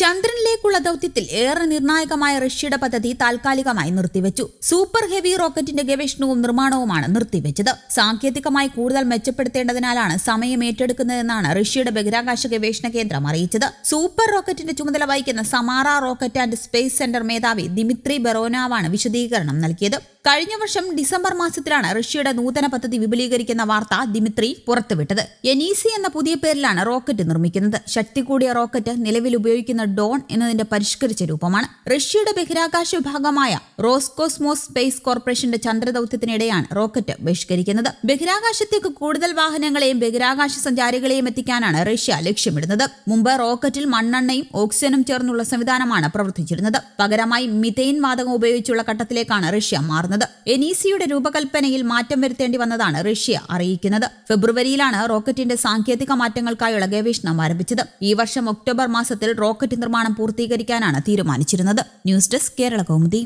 ചന്ദ്രനിലേക്കുള്ള ദൗത്യത്തിൽ ഏറെ നിർണായകമായ റഷ്യയുടെ പദ്ധതി താൽക്കാലികമായി നിർത്തിവെച്ചു സൂപ്പർ ഹെവി റോക്കറ്റിന്റെ ഗവേഷണവും നിർമ്മാണവുമാണ് നിർത്തിവെച്ചത് സാങ്കേതികമായി കൂടുതൽ മെച്ചപ്പെടുത്തേണ്ടതിനാലാണ് സമയം ഏറ്റെടുക്കുന്നതെന്നാണ് റഷ്യയുടെ ബഹിരാകാശ ഗവേഷണ കേന്ദ്രം അറിയിച്ചത് സൂപ്പർ റോക്കറ്റിന്റെ ചുമതല വഹിക്കുന്ന Samara rocket and space centre മേധാവി ദിമിത്രി ബെറോനാവാണ് വിശദീകരണം നൽകിയത് കഴിഞ്ഞ വർഷം ഡിസംബർ മാസത്തിലാണ് റഷ്യയുടെ നൂതന പദ്ധതി വിപുലീകരിക്കുന്ന വാർത്ത ദിമിത്രി പുറത്തുവിട്ടത് എനീസി എന്ന പുതിയ പേരിലാണ് റോക്കറ്റ് നിർമ്മിക്കുന്നത് ശക്തി കൂടിയ റോക്കറ്റ് നിലവിൽ ഉപയോഗിക്കുന്ന ഡോൺ എന്നതിന്റെ പരിഷ്കരിച്ച രൂപമാണ് റഷ്യയുടെ ബഹിരാകാശ വിഭാഗമായ റോസ്കോസ്മോസ് സ്പേസ് കോർപ്പറേഷന്റെ ചന്ദ്രദൌത്യത്തിനിടെയാണ് റോക്കറ്റ് ബഹിഷ്കരിക്കുന്നത് ബഹിരാകാശത്തേക്ക് കൂടുതൽ വാഹനങ്ങളെയും ബഹിരാകാശ സഞ്ചാരികളെയും എത്തിക്കാനാണ് റഷ്യ ലക്ഷ്യമിടുന്നത് മുമ്പ് റോക്കറ്റിൽ മണ്ണെണ്ണയും ഓക്സിജനും ചേർന്നുള്ള സംവിധാനമാണ് പ്രവർത്തിച്ചിരുന്നത് പകരമായി മിഥൈൻ വാതകം ഉപയോഗിച്ചുള്ള ഘട്ടത്തിലേക്കാണ് റഷ്യ മാറുന്നത് പോകുന്നത് എനിസിയുടെ രൂപകൽപ്പനയിൽ മാറ്റം വരുത്തേണ്ടി വന്നതാണ് റഷ്യ അറിയിക്കുന്നത് ഫെബ്രുവരിയിലാണ് റോക്കറ്റിന്റെ സാങ്കേതിക മാറ്റങ്ങൾക്കായുള്ള ഗവേഷണം ആരംഭിച്ചത് ഈ വർഷം ഒക്ടോബർ മാസത്തിൽ റോക്കറ്റ് നിർമ്മാണം പൂർത്തീകരിക്കാനാണ് തീരുമാനിച്ചിരുന്നത് ന്യൂസ് ഡെസ്ക് കേരള കൗമുദി